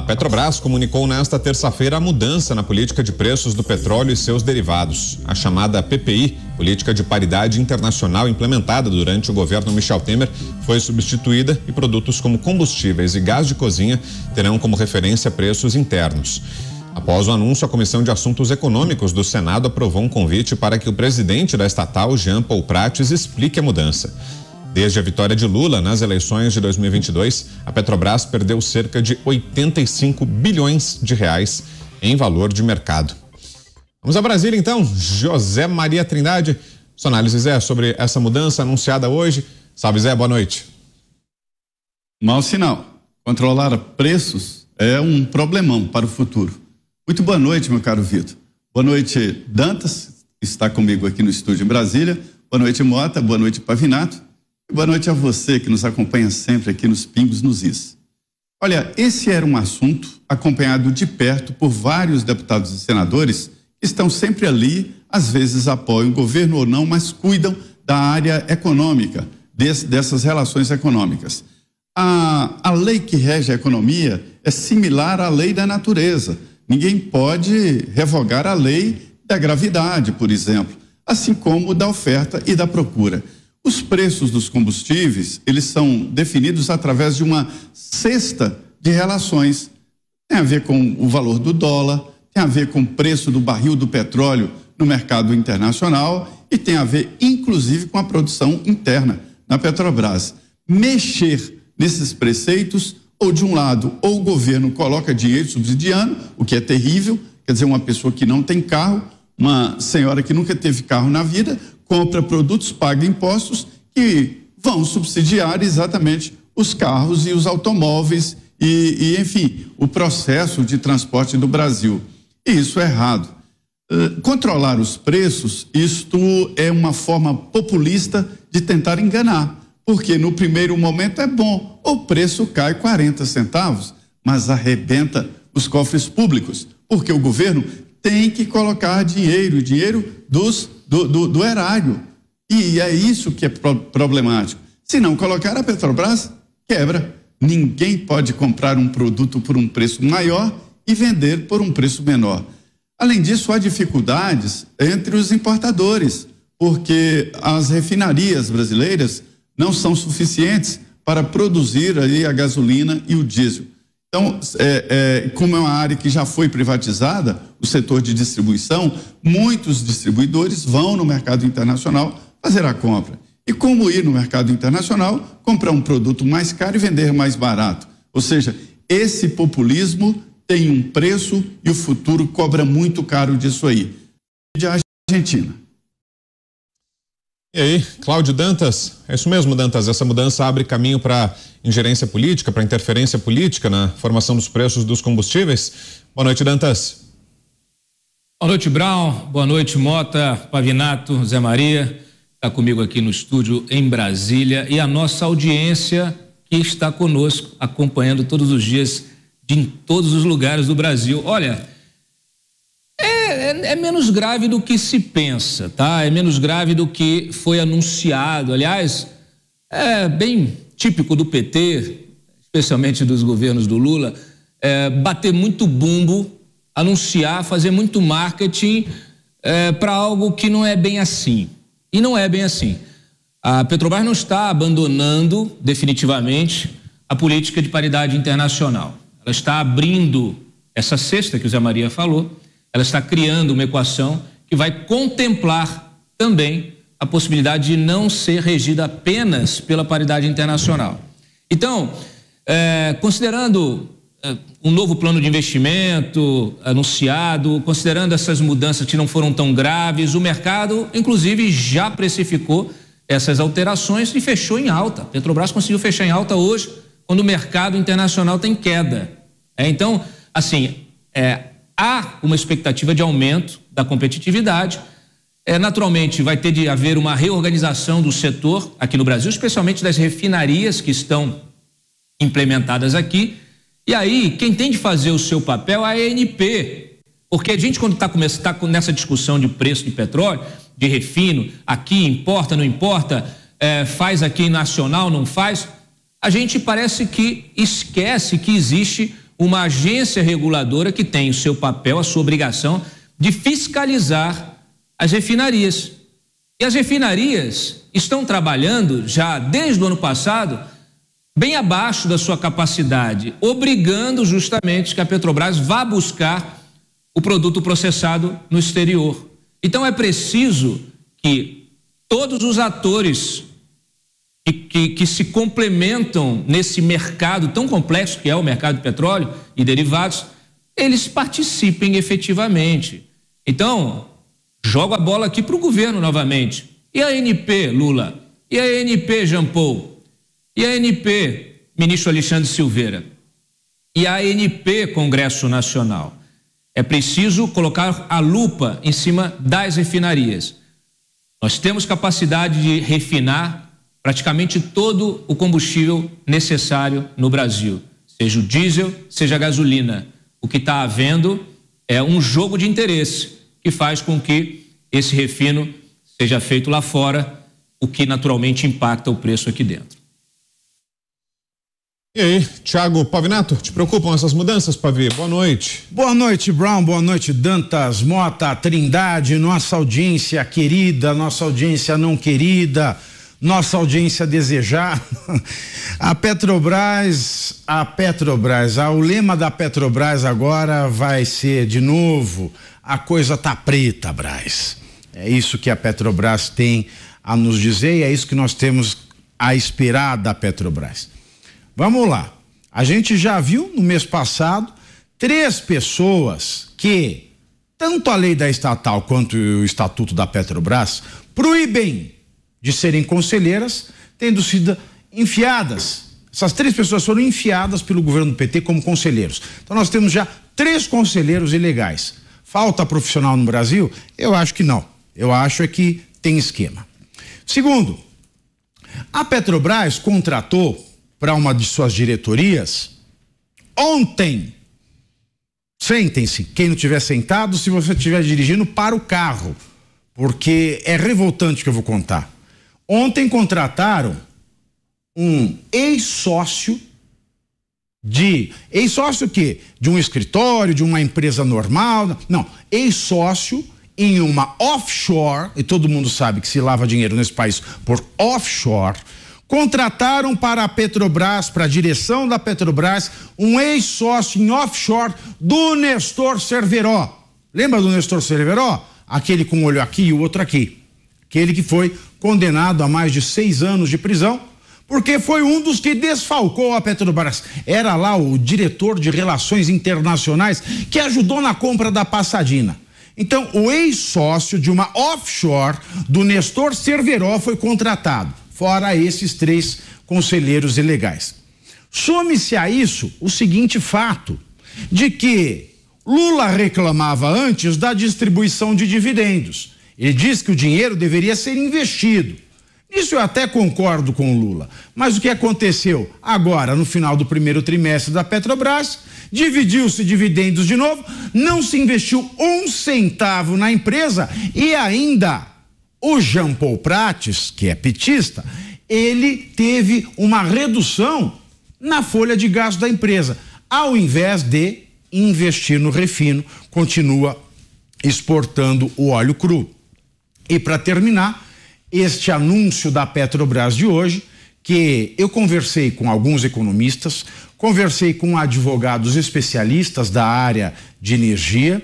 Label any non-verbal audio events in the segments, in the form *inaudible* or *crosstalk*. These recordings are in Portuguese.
A Petrobras comunicou nesta terça-feira a mudança na política de preços do petróleo e seus derivados, a chamada PPI, política de paridade internacional implementada durante o governo Michel Temer, foi substituída e produtos como combustíveis e gás de cozinha terão como referência preços internos. Após o anúncio, a Comissão de Assuntos Econômicos do Senado aprovou um convite para que o presidente da estatal, Jean Paul Prates, explique a mudança. Desde a vitória de Lula nas eleições de 2022, a Petrobras perdeu cerca de 85 bilhões de reais em valor de mercado. Vamos a Brasília então, José Maria Trindade. Sua análise, Zé, sobre essa mudança anunciada hoje. Salve, Zé, boa noite. Mau sinal. Controlar preços é um problemão para o futuro. Muito boa noite, meu caro Vitor. Boa noite, Dantas, que está comigo aqui no estúdio em Brasília. Boa noite, Mota. Boa noite, Pavinato. Boa noite a você que nos acompanha sempre aqui nos Pingos nos Is. Olha, esse era um assunto acompanhado de perto por vários deputados e senadores que estão sempre ali, às vezes apoiam o governo ou não, mas cuidam da área econômica, desse, dessas relações econômicas. A, a lei que rege a economia é similar à lei da natureza. Ninguém pode revogar a lei da gravidade, por exemplo, assim como da oferta e da procura. Os preços dos combustíveis, eles são definidos através de uma cesta de relações. Tem a ver com o valor do dólar, tem a ver com o preço do barril do petróleo no mercado internacional e tem a ver, inclusive, com a produção interna na Petrobras. Mexer nesses preceitos, ou de um lado, ou o governo coloca dinheiro subsidiando, o que é terrível, quer dizer, uma pessoa que não tem carro, uma senhora que nunca teve carro na vida, compra produtos, paga impostos que vão subsidiar exatamente os carros e os automóveis e, e enfim, o processo de transporte do Brasil. E isso é errado. Uh, controlar os preços, isto é uma forma populista de tentar enganar, porque no primeiro momento é bom, o preço cai 40 centavos, mas arrebenta os cofres públicos, porque o governo tem que colocar dinheiro, dinheiro dos do, do, do erário. E é isso que é problemático. Se não colocar a Petrobras, quebra. Ninguém pode comprar um produto por um preço maior e vender por um preço menor. Além disso, há dificuldades entre os importadores, porque as refinarias brasileiras não são suficientes para produzir aí a gasolina e o diesel. Então, é, é, como é uma área que já foi privatizada, o setor de distribuição, muitos distribuidores vão no mercado internacional fazer a compra. E como ir no mercado internacional, comprar um produto mais caro e vender mais barato. Ou seja, esse populismo tem um preço e o futuro cobra muito caro disso aí. De Argentina. E aí, Cláudio Dantas? É isso mesmo, Dantas. Essa mudança abre caminho para ingerência política, para interferência política na formação dos preços dos combustíveis. Boa noite, Dantas. Boa noite, Brown. Boa noite, Mota, Pavinato, Zé Maria. Está comigo aqui no estúdio em Brasília e a nossa audiência que está conosco, acompanhando todos os dias de, em todos os lugares do Brasil. Olha é, menos grave do que se pensa, tá? É menos grave do que foi anunciado. Aliás, é bem típico do PT, especialmente dos governos do Lula, é, bater muito bumbo, anunciar, fazer muito marketing é, para algo que não é bem assim. E não é bem assim. A Petrobras não está abandonando definitivamente a política de paridade internacional. Ela está abrindo essa cesta que o Zé Maria falou ela está criando uma equação que vai contemplar também a possibilidade de não ser regida apenas pela paridade internacional. Então, é, considerando é, um novo plano de investimento anunciado, considerando essas mudanças que não foram tão graves, o mercado, inclusive, já precificou essas alterações e fechou em alta. Petrobras conseguiu fechar em alta hoje, quando o mercado internacional tem queda. É, então, assim, é, há uma expectativa de aumento da competitividade. É, naturalmente, vai ter de haver uma reorganização do setor aqui no Brasil, especialmente das refinarias que estão implementadas aqui. E aí, quem tem de fazer o seu papel é a ANP. Porque a gente, quando está tá, tá nessa discussão de preço de petróleo, de refino, aqui importa, não importa, é, faz aqui nacional, não faz, a gente parece que esquece que existe uma agência reguladora que tem o seu papel, a sua obrigação de fiscalizar as refinarias. E as refinarias estão trabalhando já desde o ano passado bem abaixo da sua capacidade, obrigando justamente que a Petrobras vá buscar o produto processado no exterior. Então é preciso que todos os atores que, que, que, se complementam nesse mercado tão complexo que é o mercado de petróleo e derivados, eles participem efetivamente. Então, jogo a bola aqui para o governo novamente. E a NP, Lula? E a NP, Jean Paul? E a NP, ministro Alexandre Silveira? E a NP, Congresso Nacional? É preciso colocar a lupa em cima das refinarias. Nós temos capacidade de refinar praticamente todo o combustível necessário no Brasil, seja o diesel, seja a gasolina. O que está havendo é um jogo de interesse que faz com que esse refino seja feito lá fora, o que naturalmente impacta o preço aqui dentro. E aí, Thiago Pavinato, te preocupam essas mudanças, Pavi? Boa noite. Boa noite, Brown. Boa noite, Dantas, Mota, Trindade, nossa audiência querida, nossa audiência não querida nossa audiência desejar. *laughs* A Petrobras, a Petrobras, ah, o lema da Petrobras agora vai ser de novo: a coisa tá preta, Braz. É isso que a Petrobras tem a nos dizer e é isso que nós temos a esperar da Petrobras. Vamos lá. A gente já viu no mês passado três pessoas que tanto a lei da estatal quanto o estatuto da Petrobras proíbem de serem conselheiras, tendo sido enfiadas. Essas três pessoas foram enfiadas pelo governo do PT como conselheiros. Então nós temos já três conselheiros ilegais. Falta profissional no Brasil? Eu acho que não. Eu acho é que tem esquema. Segundo, a Petrobras contratou para uma de suas diretorias ontem. Sentem-se, quem não estiver sentado, se você estiver dirigindo, para o carro, porque é revoltante o que eu vou contar. Ontem contrataram um ex-sócio de ex-sócio que de um escritório, de uma empresa normal, não, ex-sócio em uma offshore, e todo mundo sabe que se lava dinheiro nesse país por offshore, contrataram para a Petrobras, para a direção da Petrobras, um ex-sócio em offshore do Nestor Cerveró. Lembra do Nestor Cerveró? Aquele com um olho aqui e o outro aqui aquele que foi condenado a mais de seis anos de prisão, porque foi um dos que desfalcou a Petrobras. Era lá o diretor de Relações Internacionais que ajudou na compra da Passadina. Então, o ex-sócio de uma offshore do Nestor Cerveró foi contratado, fora esses três conselheiros ilegais. Some-se a isso o seguinte fato: de que Lula reclamava antes da distribuição de dividendos ele diz que o dinheiro deveria ser investido. Isso eu até concordo com o Lula. Mas o que aconteceu agora, no final do primeiro trimestre da Petrobras, dividiu-se dividendos de novo, não se investiu um centavo na empresa e ainda o Jean Paul Prates, que é petista, ele teve uma redução na folha de gasto da empresa, ao invés de investir no refino, continua exportando o óleo cru. E para terminar, este anúncio da Petrobras de hoje, que eu conversei com alguns economistas, conversei com advogados especialistas da área de energia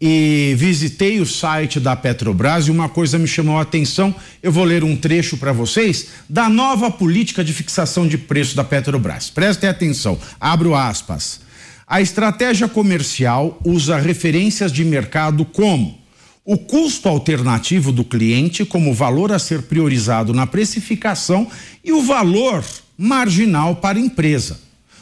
e visitei o site da Petrobras e uma coisa me chamou a atenção. Eu vou ler um trecho para vocês da nova política de fixação de preço da Petrobras. Prestem atenção. Abro aspas. A estratégia comercial usa referências de mercado como o custo alternativo do cliente como valor a ser priorizado na precificação e o valor marginal para a empresa.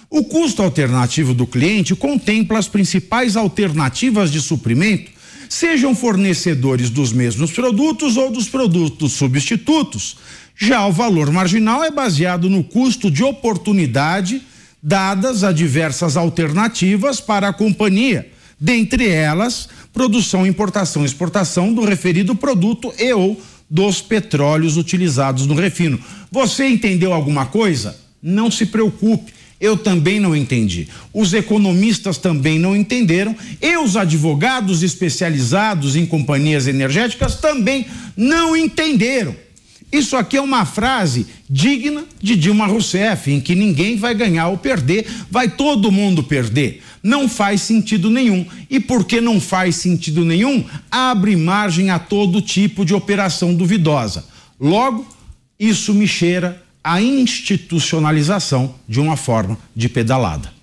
O custo alternativo do cliente contempla as principais alternativas de suprimento, sejam fornecedores dos mesmos produtos ou dos produtos substitutos. Já o valor marginal é baseado no custo de oportunidade dadas a diversas alternativas para a companhia, dentre elas produção, importação e exportação do referido produto e ou dos petróleos utilizados no refino. Você entendeu alguma coisa? Não se preocupe. Eu também não entendi. Os economistas também não entenderam. E os advogados especializados em companhias energéticas também não entenderam. Isso aqui é uma frase digna de Dilma Rousseff, em que ninguém vai ganhar ou perder, vai todo mundo perder não faz sentido nenhum. E porque não faz sentido nenhum, abre margem a todo tipo de operação duvidosa. Logo, isso me cheira a institucionalização de uma forma de pedalada.